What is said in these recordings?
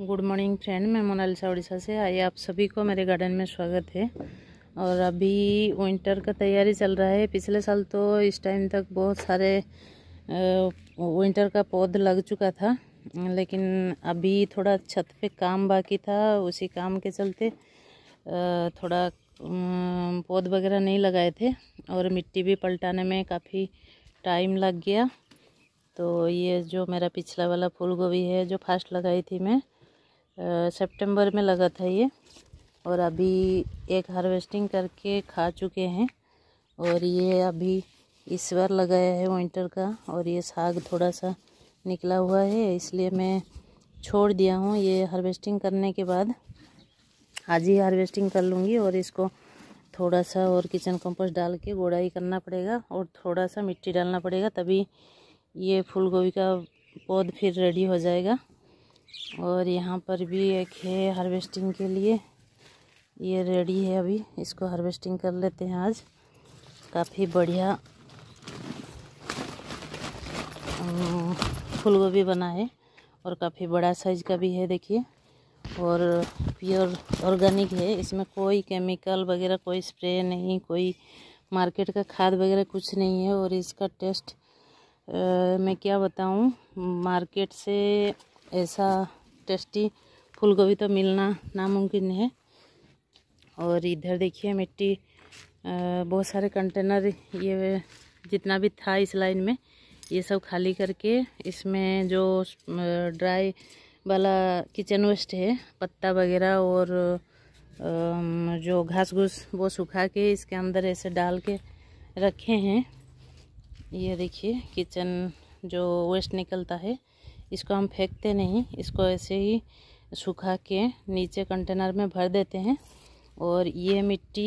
good morning friend मैं मोनालिसा उड़ीसा से आई आप सभी को मेरे गार्डन में स्वागत है और अभी विंटर का तैयारी चल रहा है पिछले साल तो इस टाइम तक बहुत सारे विंटर का पौध लग चुका था लेकिन अभी थोड़ा छत पे काम बाकी था उसी काम के चलते थोड़ा पौध वगैरह नहीं लगाए थे और मिट्टी भी पलटाने में काफ़ी टाइम लग गया तो ये जो मेरा पिछला वाला फूल गोभी है जो फास्ट लगाई थी मैं सितंबर में लगा था ये और अभी एक हार्वेस्टिंग करके खा चुके हैं और ये अभी इस बार लगाया है विंटर का और ये साग थोड़ा सा निकला हुआ है इसलिए मैं छोड़ दिया हूँ ये हार्वेस्टिंग करने के बाद आज ही हार्वेस्टिंग कर लूँगी और इसको थोड़ा सा और किचन कंपोस्ट डाल के गोड़ाई करना पड़ेगा और थोड़ा सा मिट्टी डालना पड़ेगा तभी ये फूल का पौध फिर रेडी हो जाएगा और यहाँ पर भी एक है हार्वेस्टिंग के लिए ये रेडी है अभी इसको हार्वेस्टिंग कर लेते हैं आज काफ़ी बढ़िया फूल गोभी बना है और काफ़ी बड़ा साइज का भी है देखिए और प्योर ऑर्गेनिक है इसमें कोई केमिकल वगैरह कोई स्प्रे नहीं कोई मार्केट का खाद वगैरह कुछ नहीं है और इसका टेस्ट आ, मैं क्या बताऊँ मार्केट से ऐसा टेस्टी फूलगोभी तो मिलना नामुमकिन है और इधर देखिए मिट्टी बहुत सारे कंटेनर ये जितना भी था इस लाइन में ये सब खाली करके इसमें जो ड्राई वाला किचन वेस्ट है पत्ता वगैरह और जो घास घूस वो सुखा के इसके अंदर ऐसे डाल के रखे हैं ये देखिए किचन जो वेस्ट निकलता है इसको हम फेंकते नहीं इसको ऐसे ही सूखा के नीचे कंटेनर में भर देते हैं और ये मिट्टी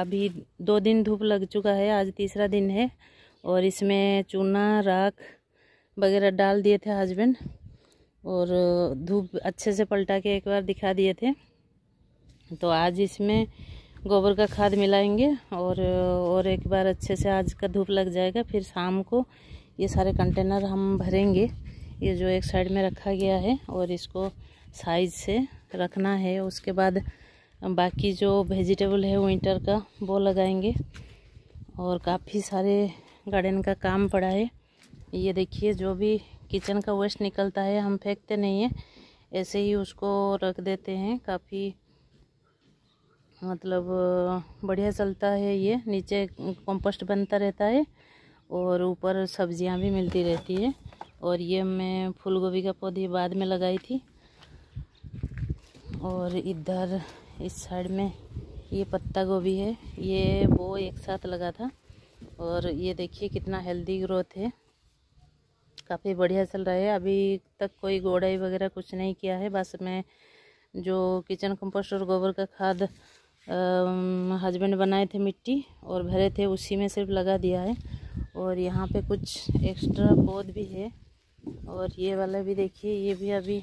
अभी दो दिन धूप लग चुका है आज तीसरा दिन है और इसमें चूना राख वगैरह डाल दिए थे हस्बैंड और धूप अच्छे से पलटा के एक बार दिखा दिए थे तो आज इसमें गोबर का खाद मिलाएंगे और और एक बार अच्छे से आज का धूप लग जाएगा फिर शाम को ये सारे कंटेनर हम भरेंगे ये जो एक साइड में रखा गया है और इसको साइज से रखना है उसके बाद बाकी जो वेजिटेबल है विंटर का वो लगाएंगे और काफ़ी सारे गार्डन का काम पड़ा है ये देखिए जो भी किचन का वेस्ट निकलता है हम फेंकते नहीं हैं ऐसे ही उसको रख देते हैं काफ़ी मतलब बढ़िया चलता है ये नीचे कंपोस्ट बनता रहता है और ऊपर सब्जियां भी मिलती रहती है और ये मैं फूल गोभी का पौधे बाद में लगाई थी और इधर इस साइड में ये पत्ता गोभी है ये वो एक साथ लगा था और ये देखिए कितना हेल्दी ग्रोथ है काफ़ी बढ़िया चल रहा है अभी तक कोई गोड़ाई वगैरह कुछ नहीं किया है बस मैं जो किचन कंपोस्ट और गोबर का खाद हस्बैंड बनाए थे मिट्टी और भरे थे उसी में सिर्फ लगा दिया है और यहाँ पे कुछ एक्स्ट्रा पौध भी है और ये वाला भी देखिए ये भी अभी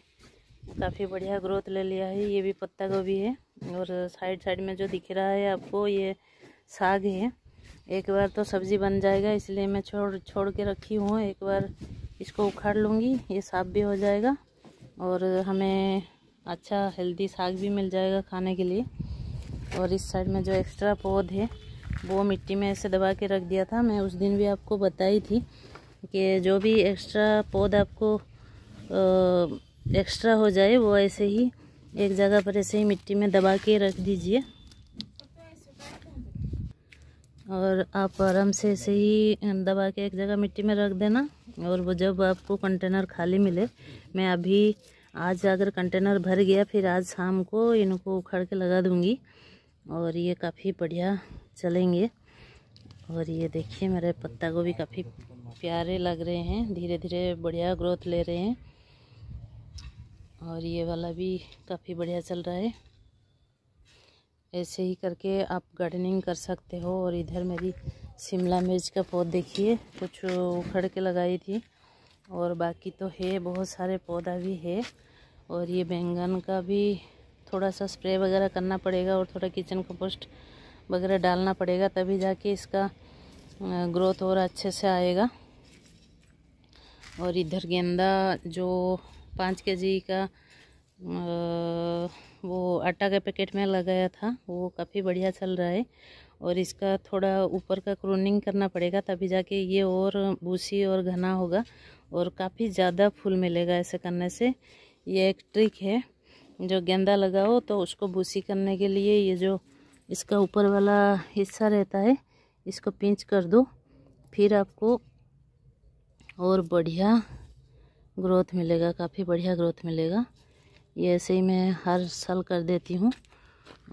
काफ़ी बढ़िया ग्रोथ ले लिया है ये भी पत्ता गोभी है और साइड साइड में जो दिख रहा है आपको ये साग है एक बार तो सब्ज़ी बन जाएगा इसलिए मैं छोड़ छोड़ के रखी हूँ एक बार इसको उखाड़ लूँगी ये साफ भी हो जाएगा और हमें अच्छा हेल्दी साग भी मिल जाएगा खाने के लिए और इस साइड में जो एक्स्ट्रा पौध है वो मिट्टी में ऐसे दबा के रख दिया था मैं उस दिन भी आपको बताई थी कि जो भी एक्स्ट्रा पौध आपको एक्स्ट्रा हो जाए वो ऐसे ही एक जगह पर ऐसे ही मिट्टी में दबा के रख दीजिए और आप आराम से ऐसे ही दबा के एक जगह मिट्टी में रख देना और वो जब आपको कंटेनर खाली मिले मैं अभी आज अगर कंटेनर भर गया फिर आज शाम को इनको उखाड़ के लगा दूँगी और ये काफ़ी बढ़िया चलेंगे और ये देखिए मेरे पत्ता गोभी काफ़ी प्यारे लग रहे हैं धीरे धीरे बढ़िया ग्रोथ ले रहे हैं और ये वाला भी काफ़ी बढ़िया चल रहा है ऐसे ही करके आप गार्डनिंग कर सकते हो और इधर मेरी शिमला मिर्च का पौध देखिए कुछ उखड़ के लगाई थी और बाकी तो है बहुत सारे पौधा भी है और ये बैंगन का भी थोड़ा सा स्प्रे वगैरह करना पड़ेगा और थोड़ा किचन कंपोस्ट वगैरह डालना पड़ेगा तभी जाके इसका ग्रोथ और अच्छे से आएगा और इधर गेंदा जो पाँच के जी का वो आटा के पैकेट में लगाया था वो काफ़ी बढ़िया चल रहा है और इसका थोड़ा ऊपर का क्रोनिंग करना पड़ेगा तभी जाके ये और भूसी और घना होगा और काफ़ी ज़्यादा फूल मिलेगा ऐसे करने से ये एक ट्रिक है जो गेंदा लगाओ तो उसको भूसी करने के लिए ये जो इसका ऊपर वाला हिस्सा रहता है इसको पिंच कर दो फिर आपको और बढ़िया ग्रोथ मिलेगा काफ़ी बढ़िया ग्रोथ मिलेगा ये ऐसे ही मैं हर साल कर देती हूँ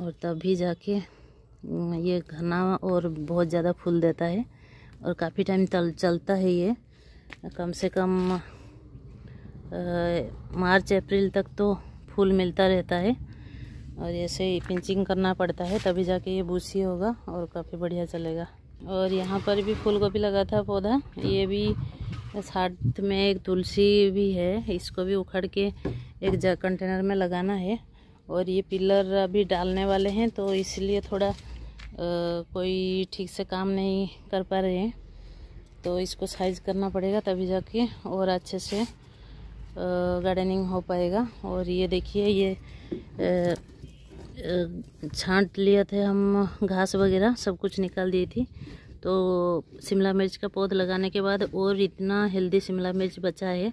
और तभी जाके हम्म, ये घना और बहुत ज़्यादा फूल देता है और काफ़ी टाइम चलता है ये कम से कम आ, मार्च अप्रैल तक तो फूल मिलता रहता है और ऐसे ही पिंचिंग करना पड़ता है तभी जाके ये बूसी होगा और काफ़ी बढ़िया चलेगा और यहाँ पर भी फूल गोभी लगा था पौधा ये भी साथ में एक तुलसी भी है इसको भी उखड़ के एक जग कंटेनर में लगाना है और ये पिलर अभी डालने वाले हैं तो इसलिए थोड़ा आ, कोई ठीक से काम नहीं कर पा रहे हैं तो इसको साइज करना पड़ेगा तभी जाके और अच्छे से गार्डनिंग हो पाएगा और ये देखिए ये छांट लिए थे हम घास वगैरह सब कुछ निकाल दी थी तो शिमला मिर्च का पौध लगाने के बाद और इतना हेल्दी शिमला मिर्च बचा है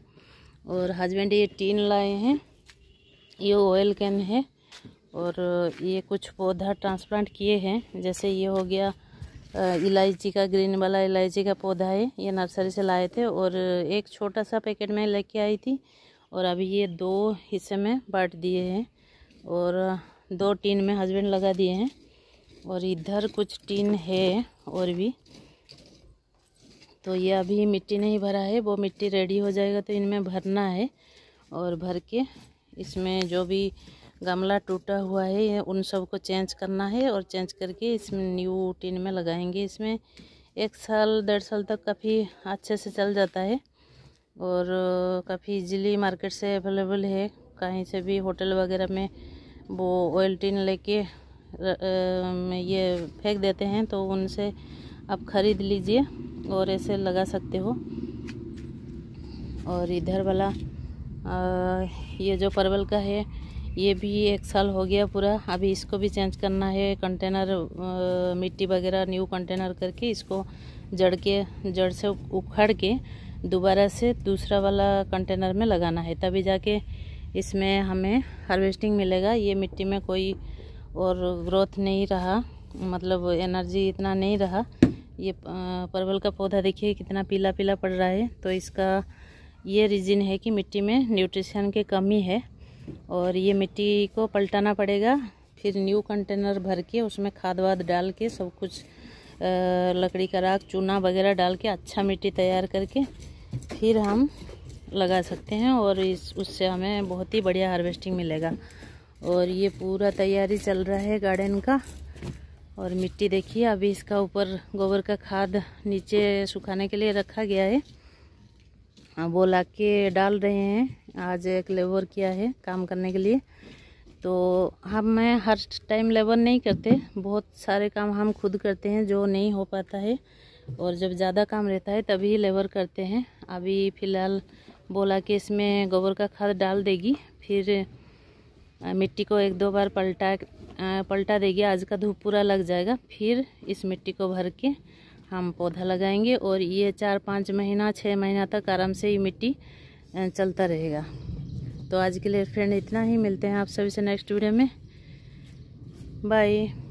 और हस्बैंड ये टीन लाए हैं ये ऑयल कैन है और ये कुछ पौधा ट्रांसप्लांट किए हैं जैसे ये हो गया इलायची का ग्रीन वाला इलायची का पौधा है ये नर्सरी से लाए थे और एक छोटा सा पैकेट में लेके आई थी और अभी ये दो हिस्से में बांट दिए हैं और दो टीन में हस्बैंड लगा दिए हैं और इधर कुछ टीन है और भी तो ये अभी मिट्टी नहीं भरा है वो मिट्टी रेडी हो जाएगा तो इनमें भरना है और भर के इसमें जो भी गमला टूटा हुआ है उन सब को चेंज करना है और चेंज करके इसमें न्यू टिन में लगाएंगे इसमें एक साल डेढ़ साल तक काफ़ी अच्छे से चल जाता है और काफ़ी इजीली मार्केट से अवेलेबल है कहीं से भी होटल वगैरह में वो ऑयल टिन लेके ये फेंक देते हैं तो उनसे आप ख़रीद लीजिए और ऐसे लगा सकते हो और इधर वाला ये जो परवल का है ये भी एक साल हो गया पूरा अभी इसको भी चेंज करना है कंटेनर मिट्टी वगैरह न्यू कंटेनर करके इसको जड़ के जड़ से उखाड़ के दोबारा से दूसरा वाला कंटेनर में लगाना है तभी जाके इसमें हमें हार्वेस्टिंग मिलेगा ये मिट्टी में कोई और ग्रोथ नहीं रहा मतलब एनर्जी इतना नहीं रहा ये परवल का पौधा देखिए कितना पीला पीला पड़ रहा है तो इसका ये रीज़न है कि मिट्टी में न्यूट्रिशन की कमी है और ये मिट्टी को पलटाना पड़ेगा फिर न्यू कंटेनर भर के उसमें खाद वाद डाल के सब कुछ लकड़ी का राख चूना वगैरह डाल के अच्छा मिट्टी तैयार करके फिर हम लगा सकते हैं और इस उससे हमें बहुत ही बढ़िया हार्वेस्टिंग मिलेगा और ये पूरा तैयारी चल रहा है गार्डन का और मिट्टी देखिए अभी इसका ऊपर गोबर का खाद नीचे सुखाने के लिए रखा गया है हाँ, वो ला के डाल रहे हैं आज एक लेबर किया है काम करने के लिए तो हम मैं हर टाइम लेबर नहीं करते बहुत सारे काम हम खुद करते हैं जो नहीं हो पाता है और जब ज़्यादा काम रहता है तभी लेबर करते हैं अभी फ़िलहाल बोला कि इसमें गोबर का खाद डाल देगी फिर मिट्टी को एक दो बार पलटा पलटा देगी आज का धूप पूरा लग जाएगा फिर इस मिट्टी को भर के हम पौधा लगाएंगे और ये चार पाँच महीना छः महीना तक आराम से ये मिट्टी चलता रहेगा तो आज के लिए फ्रेंड इतना ही मिलते हैं आप सभी से नेक्स्ट वीडियो में बाय